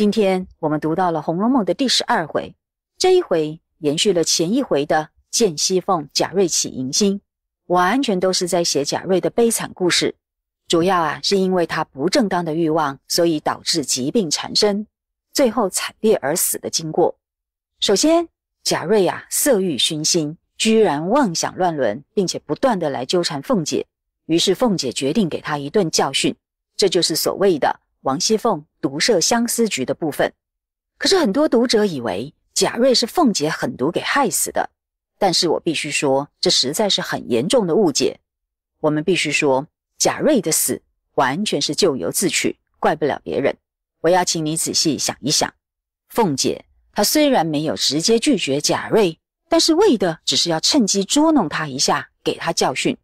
今天我们读到了《红楼梦》的第十二回，这一回延续了前一回的见西凤贾瑞起迎新”，完全都是在写贾瑞的悲惨故事。主要啊，是因为他不正当的欲望，所以导致疾病缠身，最后惨烈而死的经过。首先，贾瑞啊色欲熏心，居然妄想乱伦，并且不断的来纠缠凤姐，于是凤姐决定给他一顿教训，这就是所谓的王熙凤。毒设相思局的部分，可是很多读者以为贾瑞是凤姐狠毒给害死的。但是我必须说，这实在是很严重的误解。我们必须说，贾瑞的死完全是咎由自取，怪不了别人。我要请你仔细想一想，凤姐她虽然没有直接拒绝贾瑞，但是为的只是要趁机捉弄他一下，给他教训。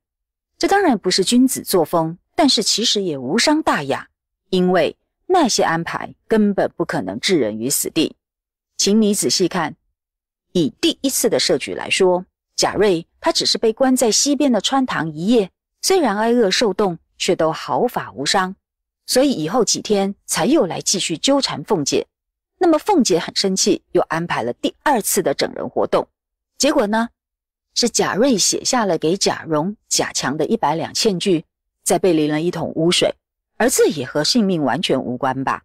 这当然不是君子作风，但是其实也无伤大雅，因为。那些安排根本不可能置人于死地，请你仔细看。以第一次的设局来说，贾瑞他只是被关在西边的穿堂一夜，虽然挨饿受冻，却都毫发无伤，所以以后几天才又来继续纠缠凤姐。那么凤姐很生气，又安排了第二次的整人活动，结果呢，是贾瑞写下了给贾蓉、贾强的一百两欠据，再被淋了一桶污水。而这也和性命完全无关吧？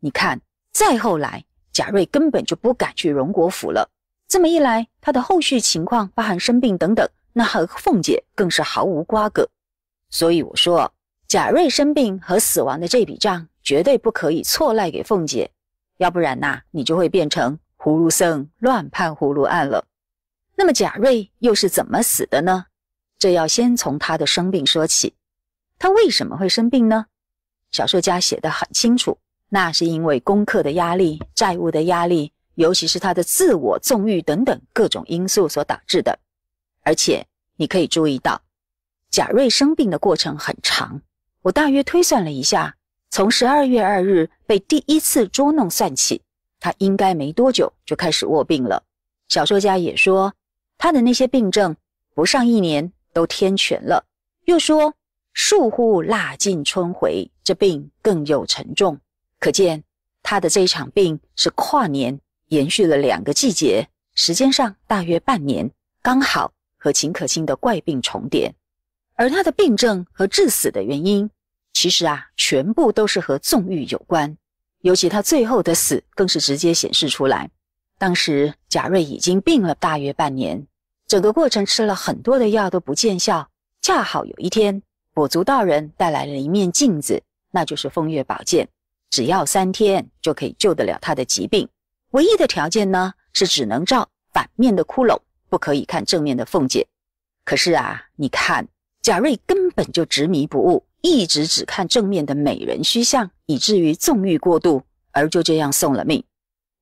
你看，再后来贾瑞根本就不敢去荣国府了。这么一来，他的后续情况包含生病等等，那和凤姐更是毫无瓜葛。所以我说，贾瑞生病和死亡的这笔账绝对不可以错赖给凤姐，要不然呐，你就会变成葫芦僧乱判葫芦案了。那么贾瑞又是怎么死的呢？这要先从他的生病说起。他为什么会生病呢？小说家写的很清楚，那是因为功课的压力、债务的压力，尤其是他的自我纵欲等等各种因素所导致的。而且你可以注意到，贾瑞生病的过程很长。我大约推算了一下，从十二月二日被第一次捉弄算起，他应该没多久就开始卧病了。小说家也说，他的那些病症不上一年都天全了，又说。树忽腊尽春回，这病更有沉重。可见他的这一场病是跨年，延续了两个季节，时间上大约半年，刚好和秦可卿的怪病重叠。而他的病症和致死的原因，其实啊，全部都是和纵欲有关。尤其他最后的死，更是直接显示出来。当时贾瑞已经病了大约半年，整个过程吃了很多的药都不见效，恰好有一天。跛足道人带来了一面镜子，那就是风月宝剑，只要三天就可以救得了他的疾病。唯一的条件呢，是只能照反面的骷髅，不可以看正面的凤姐。可是啊，你看贾瑞根本就执迷不悟，一直只看正面的美人虚像，以至于纵欲过度而就这样送了命。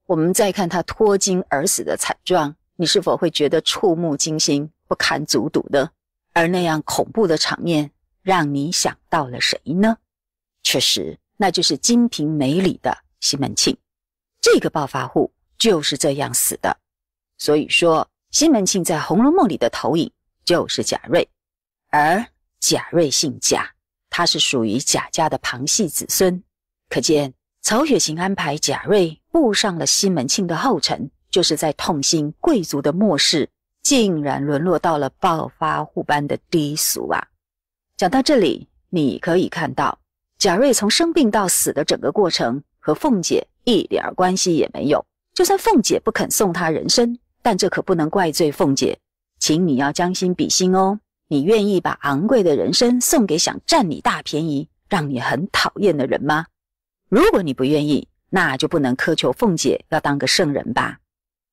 我们再看他脱金而死的惨状，你是否会觉得触目惊心、不堪足睹呢？而那样恐怖的场面。让你想到了谁呢？确实，那就是《金瓶梅》里的西门庆，这个暴发户就是这样死的。所以说，西门庆在《红楼梦》里的投影就是贾瑞，而贾瑞姓贾，他是属于贾家的旁系子孙。可见，曹雪芹安排贾瑞步上了西门庆的后尘，就是在痛心贵族的末世竟然沦落到了暴发户般的低俗啊。讲到这里，你可以看到贾瑞从生病到死的整个过程和凤姐一点关系也没有。就算凤姐不肯送他人参，但这可不能怪罪凤姐。请你要将心比心哦，你愿意把昂贵的人参送给想占你大便宜、让你很讨厌的人吗？如果你不愿意，那就不能苛求凤姐要当个圣人吧。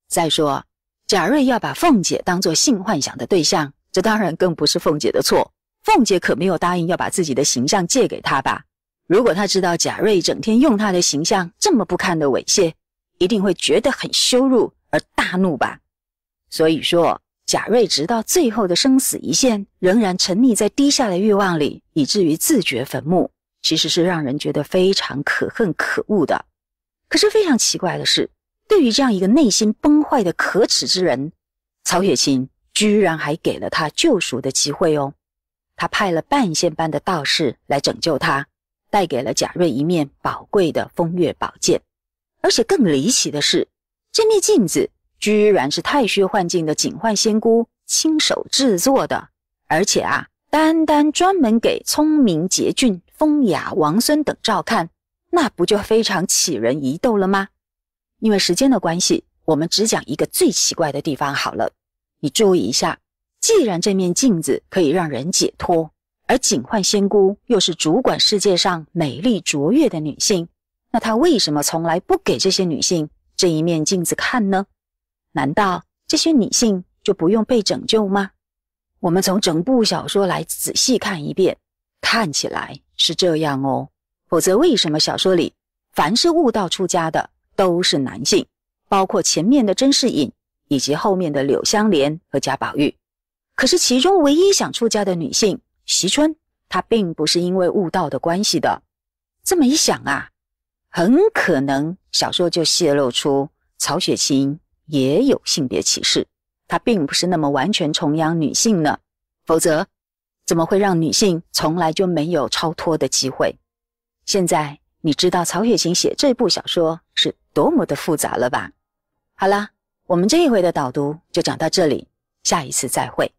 再说，贾瑞要把凤姐当做性幻想的对象，这当然更不是凤姐的错。凤姐可没有答应要把自己的形象借给他吧？如果她知道贾瑞整天用她的形象这么不堪的猥亵，一定会觉得很羞辱而大怒吧？所以说，贾瑞直到最后的生死一线，仍然沉溺在低下的欲望里，以至于自掘坟墓，其实是让人觉得非常可恨可恶的。可是非常奇怪的是，对于这样一个内心崩坏的可耻之人，曹雪芹居然还给了他救赎的机会哦。他派了半仙般的道士来拯救他，带给了贾瑞一面宝贵的风月宝剑，而且更离奇的是，这面镜子居然是太虚幻境的警幻仙姑亲手制作的，而且啊，单单专门给聪明、洁俊、风雅王孙等照看，那不就非常起人疑窦了吗？因为时间的关系，我们只讲一个最奇怪的地方好了，你注意一下。既然这面镜子可以让人解脱，而警幻仙姑又是主管世界上美丽卓越的女性，那她为什么从来不给这些女性这一面镜子看呢？难道这些女性就不用被拯救吗？我们从整部小说来仔细看一遍，看起来是这样哦。否则，为什么小说里凡是悟道出家的都是男性，包括前面的甄士隐以及后面的柳湘莲和贾宝玉？可是其中唯一想出家的女性席春，她并不是因为悟道的关系的。这么一想啊，很可能小说就泄露出曹雪芹也有性别歧视，他并不是那么完全崇洋女性呢。否则，怎么会让女性从来就没有超脱的机会？现在你知道曹雪芹写这部小说是多么的复杂了吧？好啦，我们这一回的导读就讲到这里，下一次再会。